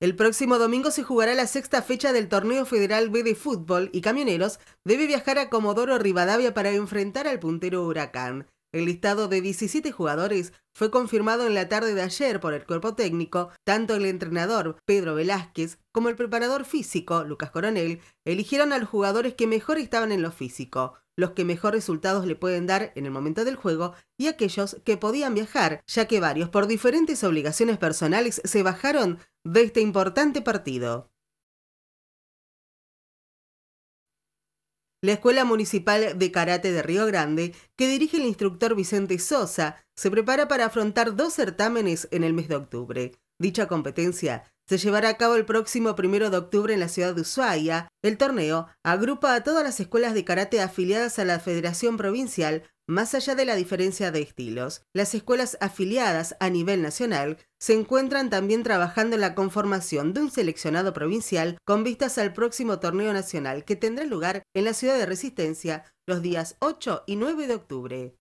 El próximo domingo se jugará la sexta fecha del Torneo Federal B de Fútbol y Camioneros debe viajar a Comodoro Rivadavia para enfrentar al puntero Huracán. El listado de 17 jugadores fue confirmado en la tarde de ayer por el cuerpo técnico, tanto el entrenador Pedro Velázquez como el preparador físico Lucas Coronel eligieron a los jugadores que mejor estaban en lo físico los que mejor resultados le pueden dar en el momento del juego y aquellos que podían viajar, ya que varios por diferentes obligaciones personales se bajaron de este importante partido. La Escuela Municipal de Karate de Río Grande, que dirige el instructor Vicente Sosa, se prepara para afrontar dos certámenes en el mes de octubre. Dicha competencia se llevará a cabo el próximo primero de octubre en la ciudad de Ushuaia. El torneo agrupa a todas las escuelas de karate afiliadas a la Federación Provincial más allá de la diferencia de estilos, las escuelas afiliadas a nivel nacional se encuentran también trabajando en la conformación de un seleccionado provincial con vistas al próximo torneo nacional que tendrá lugar en la ciudad de Resistencia los días 8 y 9 de octubre.